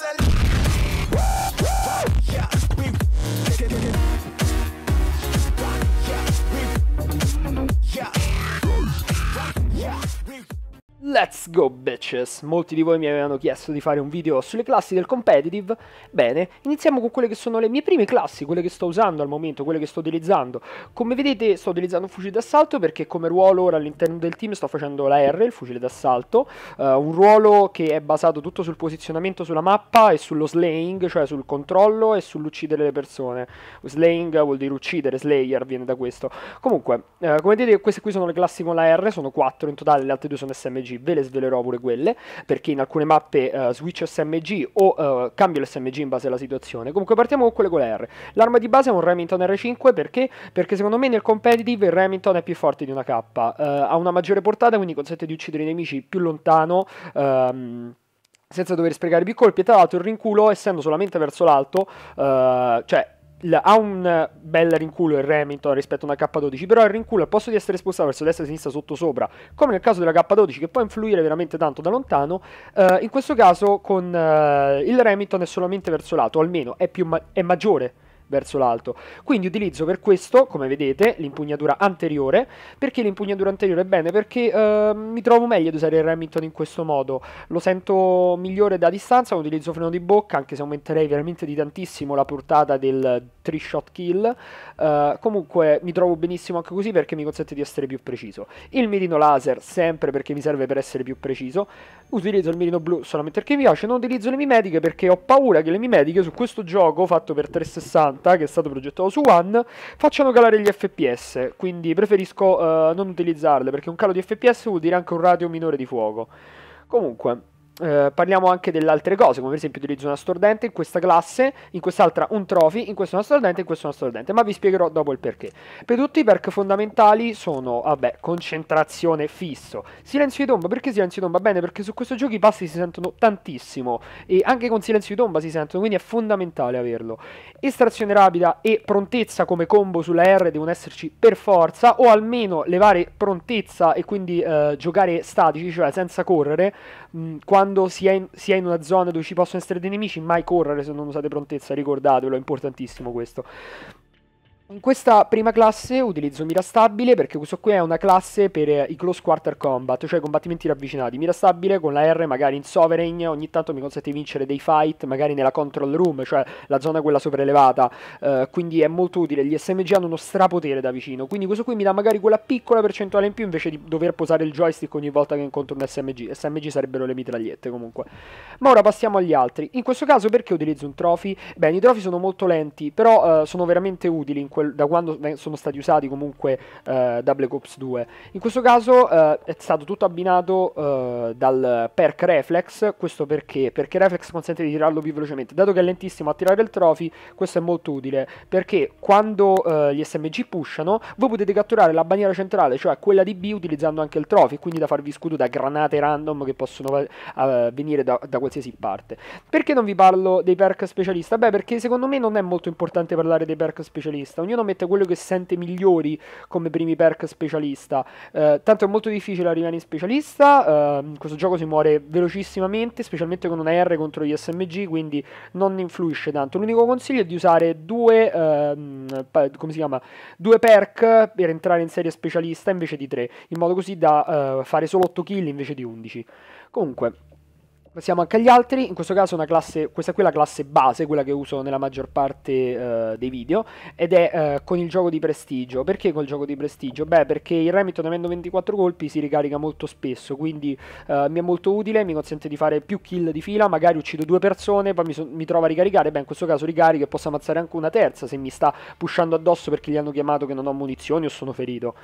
Yeah, we yeah, we yeah. Let's go bitches! Molti di voi mi avevano chiesto di fare un video sulle classi del competitive. Bene, iniziamo con quelle che sono le mie prime classi, quelle che sto usando al momento, quelle che sto utilizzando. Come vedete sto utilizzando un fucile d'assalto perché come ruolo ora all'interno del team sto facendo la R, il fucile d'assalto, uh, un ruolo che è basato tutto sul posizionamento sulla mappa e sullo slaying, cioè sul controllo e sull'uccidere le persone. Slaying vuol dire uccidere, slayer viene da questo. Comunque, uh, come vedete queste qui sono le classi con la R, sono 4 in totale, le altre due sono SMG ve le svelerò pure quelle, perché in alcune mappe uh, switch SMG o uh, cambio l'SMG in base alla situazione. Comunque partiamo con quelle con la R. L'arma di base è un Remington R5 perché? Perché secondo me nel competitive il Remington è più forte di una K, uh, ha una maggiore portata quindi consente di uccidere i nemici più lontano. Um, senza dover sprecare più colpi e tra l'altro il rinculo essendo solamente verso l'alto cioè l- ha un bel rinculo il Remington rispetto a una K12, però il rinculo al posto di essere spostato verso destra e sinistra sotto sopra, come nel caso della K12 che può influire veramente tanto da lontano, eh, in questo caso con eh, il Remington è solamente verso lato, o almeno è, ma- è maggiore verso l'alto. Quindi utilizzo per questo, come vedete, l'impugnatura anteriore. Perché l'impugnatura anteriore? Bene, perché eh, mi trovo meglio ad usare il Remington in questo modo. Lo sento migliore da distanza, utilizzo freno di bocca, anche se aumenterei veramente di tantissimo la portata del 3 shot kill. Eh, comunque mi trovo benissimo anche così perché mi consente di essere più preciso. Il mirino laser sempre perché mi serve per essere più preciso. Utilizzo il mirino blu solamente perché mi piace, non utilizzo le mimetiche perché ho paura che le mimetiche su questo gioco fatto per 360 60 che è stato progettato su One facciano calare gli FPS quindi preferisco uh, non utilizzarle perché un calo di FPS vuol dire anche un ratio minore di fuoco comunque eh, parliamo anche delle altre cose, come per esempio utilizzo una stordente in questa classe, in quest'altra un trophy, in questo una stordente, in questo una stordente, ma vi spiegherò dopo il perché. Per tutti i perk fondamentali sono, vabbè, concentrazione fisso, silenzio di tomba, perché silenzio di tomba? Bene, perché su questo gioco i passi si sentono tantissimo e anche con silenzio di tomba si sentono, quindi è fondamentale averlo. Estrazione rapida e prontezza come combo sulla R devono esserci per forza, o almeno levare prontezza e quindi eh, giocare statici, cioè senza correre, mh, quando quando si è, in, si in una zona dove ci possono essere dei nemici, mai correre se non usate prontezza, ricordatevelo, è importantissimo questo. In questa prima classe utilizzo mira stabile perché questo qui è una classe per eh, i close quarter combat, cioè combattimenti ravvicinati. Mira stabile con la R magari in sovereign, ogni tanto mi consente di vincere dei fight, magari nella control room, cioè la zona quella sopraelevata, uh, quindi è molto utile. Gli SMG hanno uno strapotere da vicino, quindi questo qui mi dà magari quella piccola percentuale in più invece di dover posare il joystick ogni volta che incontro un SMG. SMG sarebbero le mitragliette comunque. Ma ora passiamo agli altri. In questo caso perché utilizzo un trophy? Beh, i trophy sono molto lenti, però uh, sono veramente utili in quel da quando sono stati usati comunque eh, da Black Ops 2. In questo caso eh, è stato tutto abbinato eh, dal perk reflex, questo perché? Perché reflex consente di tirarlo più velocemente, dato che è lentissimo a tirare il trophy, questo è molto utile, perché quando eh, gli SMG pushano, voi potete catturare la bandiera centrale, cioè quella di B, utilizzando anche il trophy, quindi da farvi scudo da granate random che possono eh, venire da, da qualsiasi parte. Perché non vi parlo dei perk specialista? Beh, perché secondo me non è molto importante parlare dei perk specialista, ognuno mette quello che sente migliori come primi perk specialista. Eh, tanto è molto difficile arrivare in specialista, eh, questo gioco si muore velocissimamente, specialmente con una R contro gli SMG, quindi non influisce tanto. L'unico consiglio è di usare due, eh, come si chiama, due perk per entrare in serie specialista invece di tre, in modo così da eh, fare solo 8 kill invece di 11. Comunque, Passiamo anche agli altri, in questo caso classe, questa qui è la classe base, quella che uso nella maggior parte uh, dei video, ed è uh, con il gioco di prestigio. Perché col gioco di prestigio? Beh, perché il Remington avendo 24 colpi si ricarica molto spesso, quindi uh, mi è molto utile, mi consente di fare più kill di fila, magari uccido due persone, poi mi, so mi trovo a ricaricare, beh in questo caso ricarico e posso ammazzare anche una terza se mi sta pushando addosso perché gli hanno chiamato che non ho munizioni o sono ferito.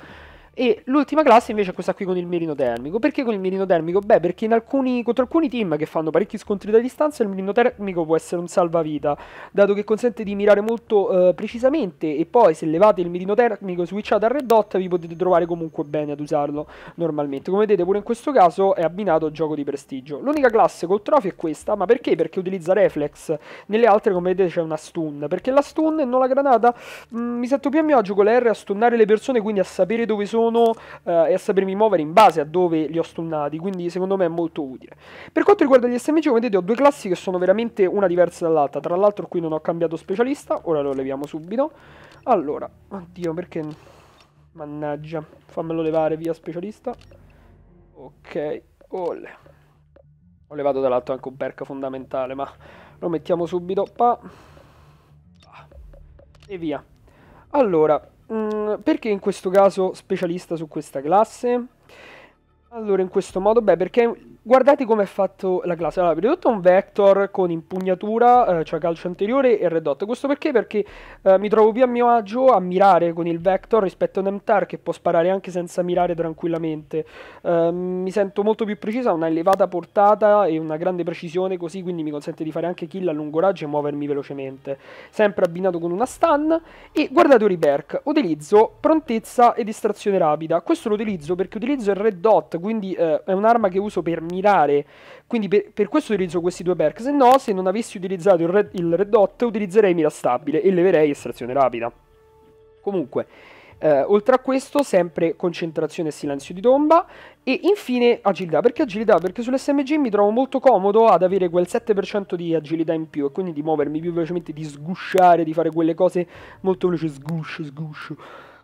E l'ultima classe invece è questa qui con il mirino termico. Perché con il mirino termico? Beh, perché alcuni, contro alcuni team che fanno parecchi scontri da distanza il mirino termico può essere un salvavita, dato che consente di mirare molto eh, precisamente e poi se levate il mirino termico switchate a red dot vi potete trovare comunque bene ad usarlo normalmente. Come vedete pure in questo caso è abbinato a gioco di prestigio. L'unica classe col trofeo è questa, ma perché? Perché utilizza reflex. Nelle altre come vedete c'è una stun, perché la stun e non la granata mh, mm, mi sento più a mio agio con la R a stunnare le persone, quindi a sapere dove sono posiziono eh, e a sapermi muovere in base a dove li ho stunnati, quindi secondo me è molto utile. Per quanto riguarda gli SMG, come vedete ho due classi che sono veramente una diversa dall'altra, tra l'altro qui non ho cambiato specialista, ora lo leviamo subito. Allora, oddio perché... Mannaggia, fammelo levare via specialista. Ok, olè. Ho levato dall'alto anche un perk fondamentale, ma lo mettiamo subito qua. Ah, e via. Allora, Mm, perché in questo caso specialista su questa classe? Allora, in questo modo, beh, perché Guardate come è fatto la classe. Allora, prima di tutto un vector con impugnatura, eh, cioè calcio anteriore e red dot. Questo perché? Perché eh, mi trovo più a mio agio a mirare con il vector rispetto a un MTAR che può sparare anche senza mirare tranquillamente. Eh, mi sento molto più precisa, ha una elevata portata e una grande precisione così, quindi mi consente di fare anche kill a lungo raggio e muovermi velocemente. Sempre abbinato con una stun. E guardate Oriberk, utilizzo prontezza e distrazione rapida. Questo lo utilizzo perché utilizzo il red dot, quindi eh, è un'arma che uso per mirare. Quindi per, per questo utilizzo questi due perk, se no se non avessi utilizzato il red, il red dot utilizzerei mira stabile e leverei estrazione rapida. Comunque, eh, oltre a questo, sempre concentrazione e silenzio di tomba. E infine agilità. Perché agilità? Perché sull'SMG mi trovo molto comodo ad avere quel 7% di agilità in più e quindi di muovermi più velocemente, di sgusciare, di fare quelle cose molto veloci. Sguscio, sguscio.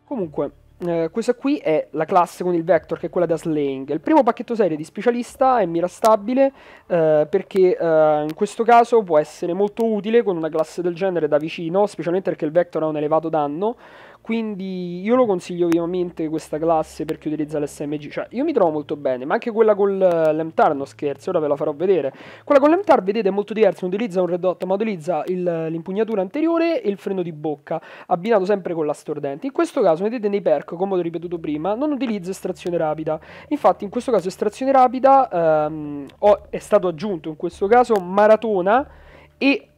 Comunque eh, questa qui è la classe con il vector, che è quella da slaying. Il primo pacchetto serie di specialista è mira stabile, eh, perché eh, in questo caso può essere molto utile con una classe del genere da vicino, specialmente perché il vector ha un elevato danno, quindi io lo consiglio vivamente questa classe perché utilizza l'SMG. Cioè, io mi trovo molto bene, ma anche quella con eh, l'Emtar, non scherzo, ora ve la farò vedere. Quella con l'Emtar, vedete, è molto diversa, non utilizza un red dot, ma utilizza l'impugnatura anteriore e il freno di bocca, abbinato sempre con la stordente In questo caso, vedete nei perk, come ho ripetuto prima, non utilizza estrazione rapida. Infatti, in questo caso estrazione rapida ehm, ho, è stato aggiunto, in questo caso, maratona e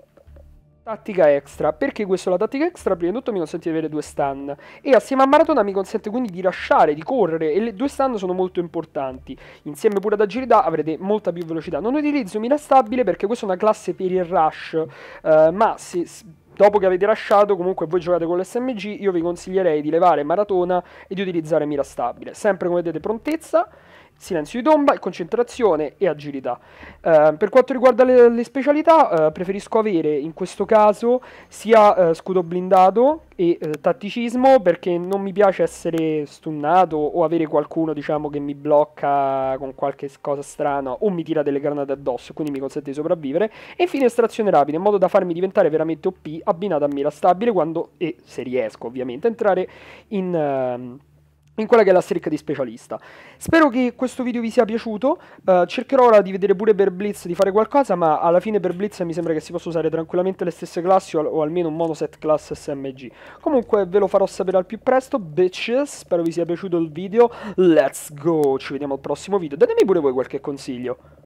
tattica extra. Perché questo è la tattica extra? Prima di tutto mi consente di avere due stun e assieme a Maratona mi consente quindi di lasciare, di correre e le due stun sono molto importanti. Insieme pure ad agilità avrete molta più velocità. Non utilizzo mira stabile perché questa è una classe per il rush, uh, ma se dopo che avete lasciato, comunque voi giocate con l'SMG, io vi consiglierei di levare maratona e di utilizzare mira stabile. Sempre come vedete prontezza, silenzio di tomba, concentrazione e agilità. Eh, per quanto riguarda le, le specialità, eh, preferisco avere in questo caso sia eh, scudo blindato e eh, tatticismo perché non mi piace essere stunnato o avere qualcuno diciamo, che mi blocca con qualche cosa strana o mi tira delle granate addosso, quindi mi consente di sopravvivere. E infine estrazione rapida, in modo da farmi diventare veramente OP abbinata a mira stabile quando, e se riesco ovviamente, entrare in... Uh, in quella che è la streak di specialista. Spero che questo video vi sia piaciuto, uh, cercherò ora di vedere pure per Blitz di fare qualcosa, ma alla fine per Blitz mi sembra che si possa usare tranquillamente le stesse classi o, o almeno un monoset class SMG. Comunque ve lo farò sapere al più presto, bitches, spero vi sia piaciuto il video, let's go, ci vediamo al prossimo video, datemi pure voi qualche consiglio.